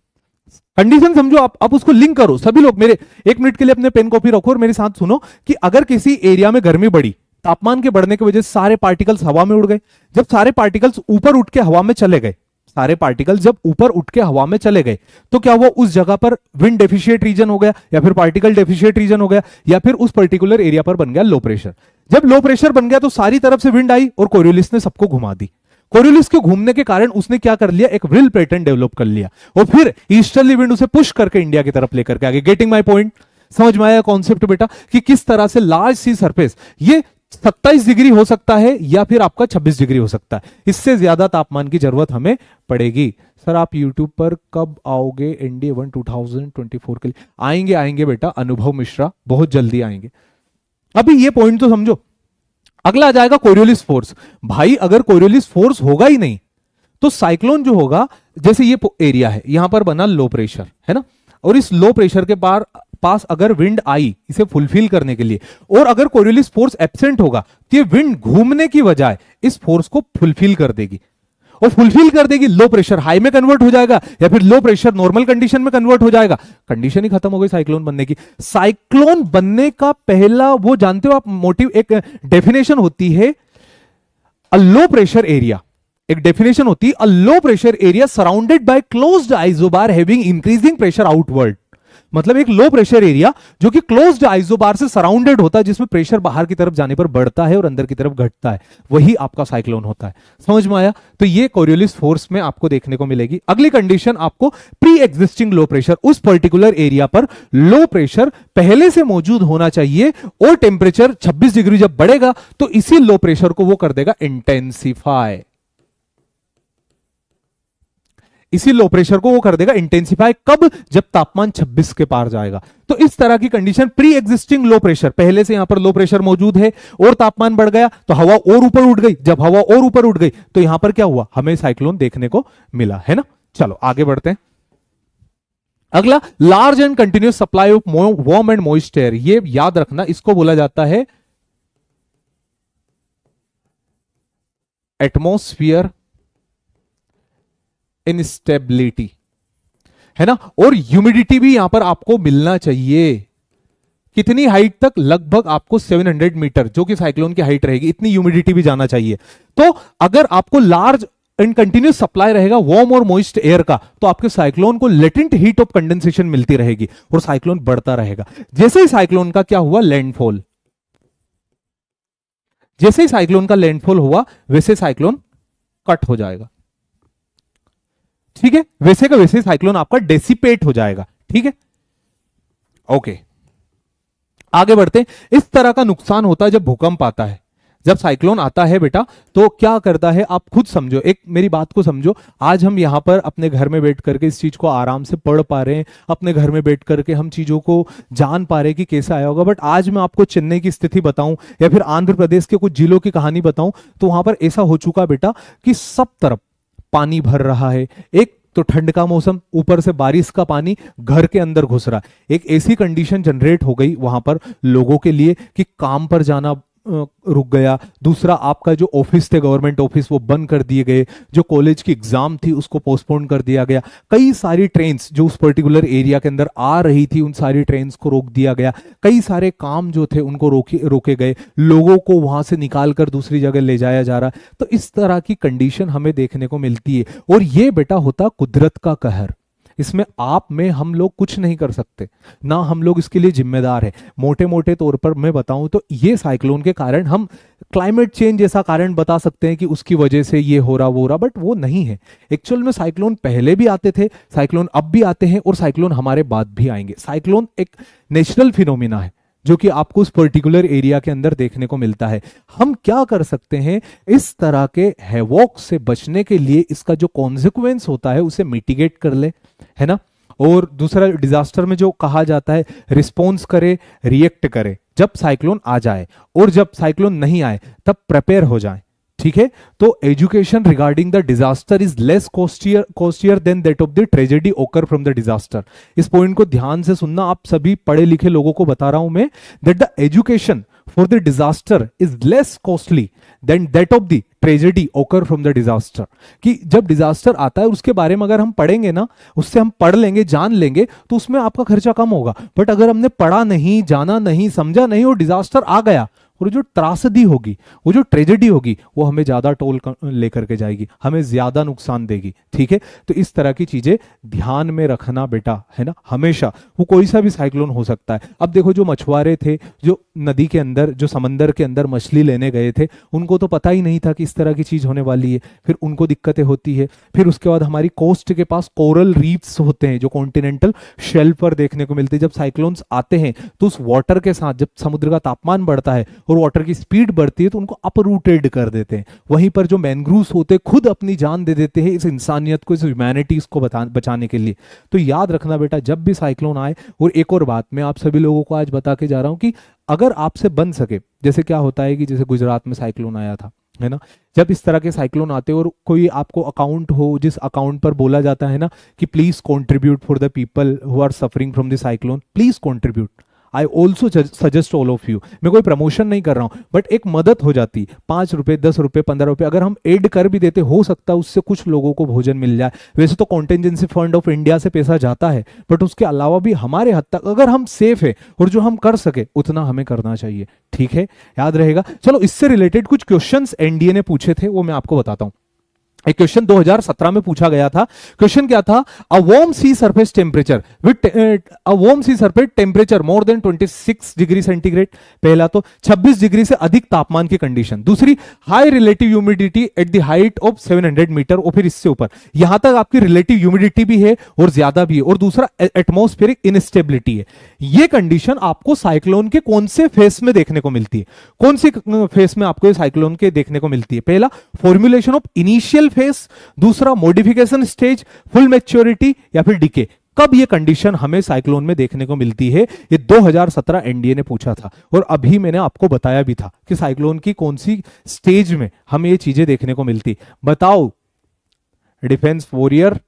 कंडीशन समझो आप आप उसको लिंक करो सभी लोग मेरे एक मिनट के लिए अपने पेन कॉपी रखो और मेरे साथ सुनो कि अगर किसी एरिया में गर्मी बढ़ी तापमान के बढ़ने की वजह से सारे पार्टिकल्स हवा में उड़ गए जब सारे पार्टिकल्स ऊपर उठ के हवा में चले गए सारे पार्टिकल जब ऊपर उठ के हवा में चले गए तो क्या हुआ उस जगह पर विंड डेफिशिएट रीजन हो गया या फिर पार्टिकल डेफिशिएट रीजन हो गया या फिर उस पर्टिकुलर एरिया पर बन गया लो प्रेशर जब लो प्रेशर बन गया तो सारी तरफ से विंड आई और कोरियोलिस ने सबको घुमा दी कोरियोलिस के घूमने के कारण उसने क्या कर लिया एक व्रिल पैटर्न डेवलप कर लिया और फिर ईस्टर्ली विंड उसे पुश करके इंडिया की तरफ लेकर के आगे गेटिंग माई पॉइंट समझ में आया कॉन्सेप्ट बेटा कि किस तरह से लार्ज सी सरफेस ये सत्ताईस डिग्री हो सकता है या फिर आपका छब्बीस डिग्री हो सकता है इससे ज्यादा तापमान की जरूरत हमें पड़ेगी सर आप YouTube पर कब आओगे एनडीए वन टू के लिए आएंगे आएंगे बेटा अनुभव मिश्रा बहुत जल्दी आएंगे अभी ये पॉइंट तो समझो अगला आ जाएगा कोरियोलिस फोर्स भाई अगर कोरियोलिस फोर्स होगा ही नहीं तो साइक्लोन जो होगा जैसे ये एरिया है यहां पर बना लो प्रेशर है ना और इस लो प्रेशर के पार पास अगर विंड आई इसे फुलफिल करने के लिए और अगर कोरियोलिस फोर्स एबसेंट होगा तो ये विंड घूमने की बजाय इस फोर्स को फुलफिल कर देगी और फुलफिल कर देगी लो प्रेशर हाई में कन्वर्ट हो जाएगा या फिर लो प्रेशर नॉर्मल कंडीशन में कन्वर्ट हो जाएगा कंडीशन ही खत्म हो गई साइक्लोन बनने की साइक्लोन बनने का पहला वो जानते हो आप मोटिव एक डेफिनेशन होती है अ लो प्रेशर एरिया एक डेफिनेशन होती है a low pressure area surrounded by closed isobar having increasing pressure outward मतलब एक लो प्रेशर एरिया जो कि क्लोज आइजोबार से सराउंडेड होता है जिसमें प्रेशर बाहर की तरफ जाने पर बढ़ता है और अंदर की तरफ घटता है वही आपका साइक्लोन होता है समझ में आया तो ये कोरियोलिस फोर्स में आपको देखने को मिलेगी अगली कंडीशन आपको प्री एग्जिस्टिंग लो प्रेशर उस पर्टिकुलर एरिया पर लो प्रेशर पहले से मौजूद होना चाहिए और टेम्परेचर छब्बीस डिग्री जब बढ़ेगा तो इसी लो प्रेशर को वो कर देगा इंटेंसिफाई इसी लो प्रेशर को वो कर देगा इंटेंसिफाई कब जब तापमान 26 के पार जाएगा तो इस तरह की condition pre existing low pressure पहले से यहां पर लो प्रेशर मौजूद है और तापमान बढ़ गया तो हवा और ऊपर उठ गई जब हवा और ऊपर उठ गई तो यहां पर क्या हुआ हमें साइक्लोन देखने को मिला है ना चलो आगे बढ़ते हैं अगला large and continuous supply of warm and moister यह याद रखना इसको बोला जाता है एटमोस्फियर इनस्टेबिलिटी है ना और ह्यूमिडिटी भी यहां पर आपको मिलना चाहिए कितनी हाइट तक लगभग आपको 700 मीटर जो कि साइक्लोन की हाइट रहेगी इतनी ह्यूमिडिटी भी जाना चाहिए तो अगर आपको लार्ज एंड कंटिन्यूस सप्लाई रहेगा वार्म और मोइस्ट एयर का तो आपके साइक्लोन को लेटेंट हीट ऑफ कंडेंसेशन मिलती रहेगी और साइक्लोन बढ़ता रहेगा जैसे ही साइक्लोन का क्या हुआ लैंडफॉल जैसे ही साइक्लोन का लैंडफॉल हुआ वैसे साइक्लोन कट हो जाएगा ठीक है वैसे का वैसे साइक्लोन आपका डेसिपेट हो जाएगा ठीक है ओके आगे बढ़ते इस तरह का नुकसान होता है जब भूकंप आता है जब साइक्लोन आता है बेटा तो क्या करता है आप खुद समझो एक मेरी बात को समझो आज हम यहां पर अपने घर में बैठ करके इस चीज को आराम से पढ़ पा रहे हैं अपने घर में बैठ करके हम चीजों को जान पा रहे हैं कि कैसे आया होगा बट आज मैं आपको चेन्नई की स्थिति बताऊं या फिर आंध्र प्रदेश के कुछ जिलों की कहानी बताऊं तो वहां पर ऐसा हो चुका बेटा कि सब तरफ पानी भर रहा है एक तो ठंड का मौसम ऊपर से बारिश का पानी घर के अंदर घुस रहा है एक ऐसी कंडीशन जनरेट हो गई वहां पर लोगों के लिए कि काम पर जाना रुक गया दूसरा आपका जो ऑफिस थे गवर्नमेंट ऑफिस वो बंद कर दिए गए जो कॉलेज की एग्जाम थी उसको पोस्टपोन कर दिया गया कई सारी ट्रेन जो उस पर्टिकुलर एरिया के अंदर आ रही थी उन सारी ट्रेन को रोक दिया गया कई सारे काम जो थे उनको रोके रोके गए लोगों को वहां से निकाल कर दूसरी जगह ले जाया जा रहा तो इस तरह की कंडीशन हमें देखने को मिलती है और ये बेटा होता कुदरत का कहर इसमें आप में हम लोग कुछ नहीं कर सकते ना हम लोग इसके लिए जिम्मेदार है मोटे मोटे तौर पर मैं बताऊं तो ये साइक्लोन के कारण हम क्लाइमेट चेंज जैसा कारण बता सकते हैं कि उसकी वजह से ये हो रहा वो रहा बट वो नहीं है एक्चुअल में साइक्लोन पहले भी आते थे साइक्लोन अब भी आते हैं और साइक्लोन हमारे बाद भी आएंगे साइक्लोन एक नेचुरल फिनोमिना है जो कि आपको उस पर्टिकुलर एरिया के अंदर देखने को मिलता है हम क्या कर सकते हैं इस तरह के हैवॉक से बचने के लिए इसका जो कॉन्सिक्वेंस होता है उसे मिटिगेट कर ले है ना और दूसरा डिजास्टर में जो कहा जाता है रिस्पॉन्स करे रिएक्ट करे जब साइक्लोन आ जाए और जब साइक्लोन नहीं आए तब प्रिपेयर हो जाए ठीक है तो education regarding the disaster is less costlier costlier than that of the tragedy occur from the disaster इस पॉइंट को ध्यान से सुनना आप सभी पढ़े लिखे लोगों को बता रहा हूं मैं that the education for the disaster is less costly than that of the tragedy occur from the disaster कि जब डिजास्टर आता है उसके बारे में अगर हम पढ़ेंगे ना उससे हम पढ़ लेंगे जान लेंगे तो उसमें आपका खर्चा कम होगा बट अगर हमने पढ़ा नहीं जाना नहीं समझा नहीं और डिजास्टर आ गया और जो त्रासदी होगी वो जो ट्रेजेडी होगी वो हमें ज्यादा टोल लेकर के जाएगी हमें ज्यादा नुकसान देगी ठीक है तो इस तरह की चीजें ध्यान में रखना बेटा है ना हमेशा वो कोई सा भी साइक्लोन हो सकता है अब देखो जो मछुआरे थे जो नदी के अंदर जो समंदर के अंदर मछली लेने गए थे उनको तो पता ही नहीं था कि इस तरह की चीज होने वाली है फिर उनको दिक्कतें होती है फिर उसके बाद हमारी कोस्ट के पास कोरल रीफ्स होते हैं जो कॉन्टिनेंटल शेल्फ पर देखने को मिलते हैं जब साइक्लोन्स आते हैं तो उस वाटर के साथ जब समुद्र का तापमान बढ़ता है और वाटर की स्पीड बढ़ती है तो उनको अपरूटेड कर देते हैं वहीं पर जो मैनग्रूव्स होते हैं खुद अपनी जान दे देते हैं इस इंसानियत को इस ह्यूमैनिटीज को बचाने के लिए तो याद रखना बेटा जब भी साइक्लोन आए और एक और बात मैं आप सभी लोगों को आज बता के जा रहा हूँ कि अगर आपसे बन सके जैसे क्या होता है कि जैसे गुजरात में साइक्लोन आया था है ना जब इस तरह के साइक्लोन आते हैं और कोई आपको अकाउंट हो जिस अकाउंट पर बोला जाता है ना कि please contribute for the people who are suffering from the cyclone please contribute I also suggest all of you मैं कोई प्रमोशन नहीं कर रहा हूँ बट एक मदद हो जाती पाँच रुपये दस रुपये पंद्रह रुपये अगर हम एड कर भी देते हो सकता है उससे कुछ लोगों को भोजन मिल जाए वैसे तो कॉन्टेंजेंसी फंड ऑफ इंडिया से पैसा जाता है बट उसके अलावा भी हमारे हद तक अगर हम सेफ है और जो हम कर सके उतना हमें करना चाहिए ठीक है याद रहेगा चलो इससे रिलेटेड कुछ क्वेश्चन एनडीए ने पूछे थे वो मैं आपको बताता हूँ एक क्वेश्चन 2017 में पूछा गया था क्वेश्चन क्या था a warm sea surface temperature with a warm sea surface temperature more than 26 degree centigrade पहला तो 26 डिग्री से अधिक तापमान की कंडीशन दूसरी high relative humidity at the height of 700 metre और फिर इससे ऊपर यहां तक आपकी रिलेटिव ह्यूमिडिटी भी है और ज्यादा भी है और दूसरा एटमोस्फेरिक इनस्टेबिलिटी है ये कंडीशन आपको साइक्लोन के कौन से फेस में देखने को मिलती है कौन सी फेस में आपको साइक्लोन के देखने को मिलती है पहला फॉर्मुलेशन ऑफ इनिशियल फेस दूसरा मॉडिफिकेशन स्टेज फुल मेच्योरिटी या फिर डीके कब ये कंडीशन हमें साइक्लोन में देखने को मिलती है ये 2017 एनडीए ने पूछा था और अभी मैंने आपको बताया भी था कि साइक्लोन की कौन सी स्टेज में हमें ये चीजें देखने को मिलती बताओ डिफेंस वॉरियर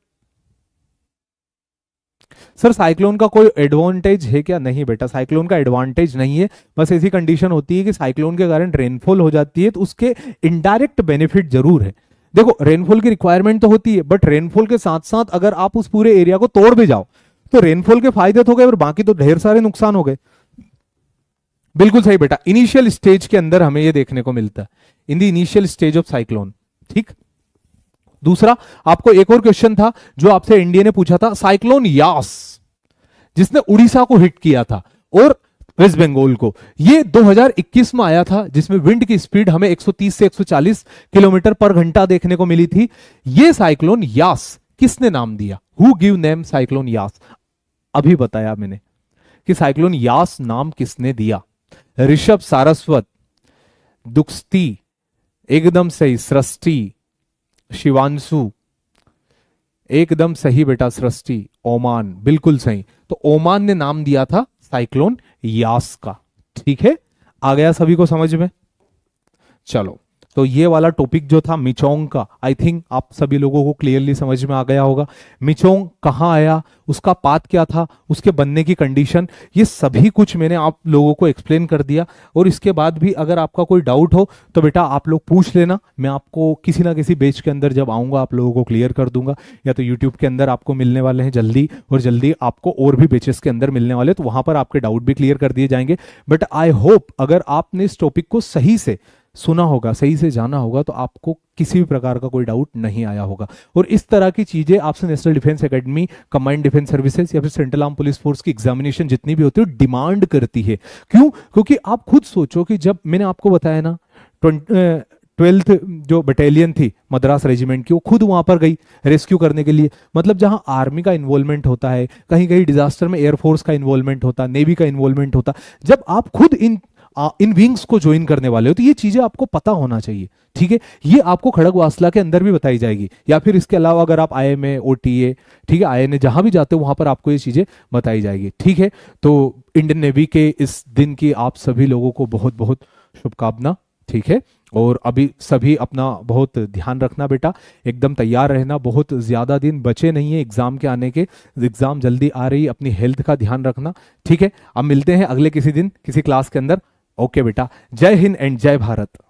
सर साइक्लोन का कोई एडवांटेज है क्या नहीं बेटा साइक्लोन का एडवांटेज नहीं है बस ऐसी कंडीशन होती है कि साइक्लोन के कारण रेनफॉल हो जाती है तो उसके इनडायरेक्ट बेनिफिट जरूर है देखो रेनफॉल की रिक्वायरमेंट तो होती है बट रेनफॉल के साथ साथ अगर आप उस पूरे एरिया को तोड़ भी जाओ तो रेनफॉल के फायदे तो गए और बाकी तो ढेर सारे नुकसान हो गए बिल्कुल सही बेटा इनिशियल स्टेज के अंदर हमें यह देखने को मिलता है in the initial stage of cyclone ठीक दूसरा आपको एक और क्वेश्चन था जो आपसे इंडिया ने पूछा था साइक्लोन यास जिसने उड़ीसा को हिट किया था और वेस्ट बंगाल को यह 2021 में आया था जिसमें विंड की स्पीड हमें 130 से 140 किलोमीटर पर घंटा देखने को मिली थी यह साइक्लोन यास किसने नाम दिया who give name cyclone Yaas अभी बताया मैंने कि साइक्लोन यास नाम किसने दिया ऋषभ सारस्वत दुखस्ती एकदम सही सृष्टि शिवांशु एकदम सही बेटा सृष्टि ओमान बिल्कुल सही तो ओमान ने नाम दिया था साइक्लोन यास का ठीक है आ गया सभी को समझ में चलो तो ये वाला टॉपिक जो था मिचोंग का आई थिंक आप सभी लोगों को क्लियरली समझ में आ गया होगा मिचोंग कहाँ आया उसका पात क्या था उसके बनने की कंडीशन ये सभी कुछ मैंने आप लोगों को एक्सप्लेन कर दिया और इसके बाद भी अगर आपका कोई डाउट हो तो बेटा आप लोग पूछ लेना मैं आपको किसी ना किसी बेच के अंदर जब आऊँगा आप लोगों को क्लियर कर दूंगा या तो यूट्यूब के अंदर आपको मिलने वाले हैं जल्दी और जल्दी आपको और भी बेचेस के अंदर मिलने वाले तो वहाँ पर आपके डाउट भी क्लियर कर दिए जाएंगे बट आई होप अगर आपने इस टॉपिक को सही से सुना होगा सही से जाना होगा तो आपको किसी भी प्रकार का कोई डाउट नहीं आया होगा और इस तरह की चीजें आपसे National Defence Academy Command Defence Services या फिर सेंट्रल आर्म पुलिस फोर्स की एग्जामिनेशन जितनी भी होती है डिमांड करती है क्यों क्योंकि आप खुद सोचो कि जब मैंने आपको बताया ना ट्वेल्थ जो बटालियन थी मद्रास रेजिमेंट की वो खुद वहां पर गई रेस्क्यू करने के लिए मतलब जहां आर्मी का इन्वॉल्वमेंट होता है कहीं कहीं डिजास्टर में एयरफोर्स का इन्वॉल्वमेंट होता नेवी का इन्वॉल्वमेंट होता जब आप खुद इन इन विंग्स को ज्वाइन करने वाले हो तो ये चीजें आपको पता होना चाहिए ठीक है ये आपको खड़ग वासला के अंदर भी बताई जाएगी या फिर इसके अलावा अगर आप I M A O T A ठीक है आई एन ए जहां भी जाते हो वहां पर आपको ये चीजें बताई जाएगी ठीक है तो इंडियन नेवी के इस दिन की आप सभी लोगों को बहुत बहुत शुभकामना ठीक है और अभी सभी अपना बहुत ध्यान रखना बेटा एकदम तैयार रहना बहुत ज़्यादा दिन बचे नहीं है एग्ज़ाम के आने के एग्ज़ाम जल्दी आ रही अपनी हेल्थ का ध्यान रखना ठीक है अब मिलते हैं अगले किसी दिन किसी क्लास के अंदर ओके बेटा जय हिंद एंड जय भारत